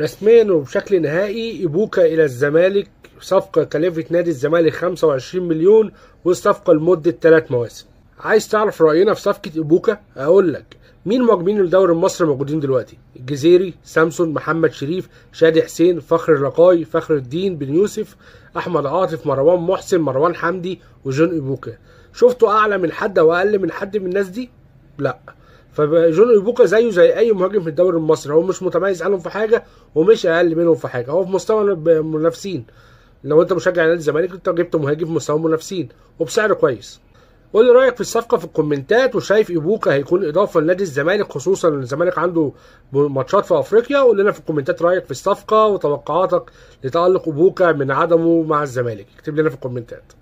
رسميا وبشكل نهائي إبوكا إلى الزمالك صفقة كلفت نادي الزمالك 25 مليون والصفقة لمدة 3 مواسم عايز تعرف رأينا في صفقة إبوكا أقول لك مين مهاجمين الدوري المصري موجودين دلوقتي؟ الجزيري، سامسون، محمد شريف، شادي حسين، فخر الرقاي، فخر الدين بن يوسف، أحمد عاطف، مروان محسن، مروان حمدي، وجون إبوكا. شفتوا أعلى من حد أو أقل من حد من الناس دي؟ لأ. فجون ايبوكا زيه زي اي مهاجم في الدوري المصري هو مش متميز عنهم في حاجه ومش اقل منهم في حاجه هو في مستوى المنافسين لو انت مشجع نادي الزمالك انت جبت مهاجم في مستوى المنافسين وبسعر كويس قول لي رايك في الصفقه في الكومنتات وشايف ايبوكا هيكون اضافه لنادي الزمالك خصوصا ان الزمالك عنده ماتشات في افريقيا قول لنا في الكومنتات رايك في الصفقه وتوقعاتك لتالق ايبوكا من عدمه مع الزمالك اكتب لنا في الكومنتات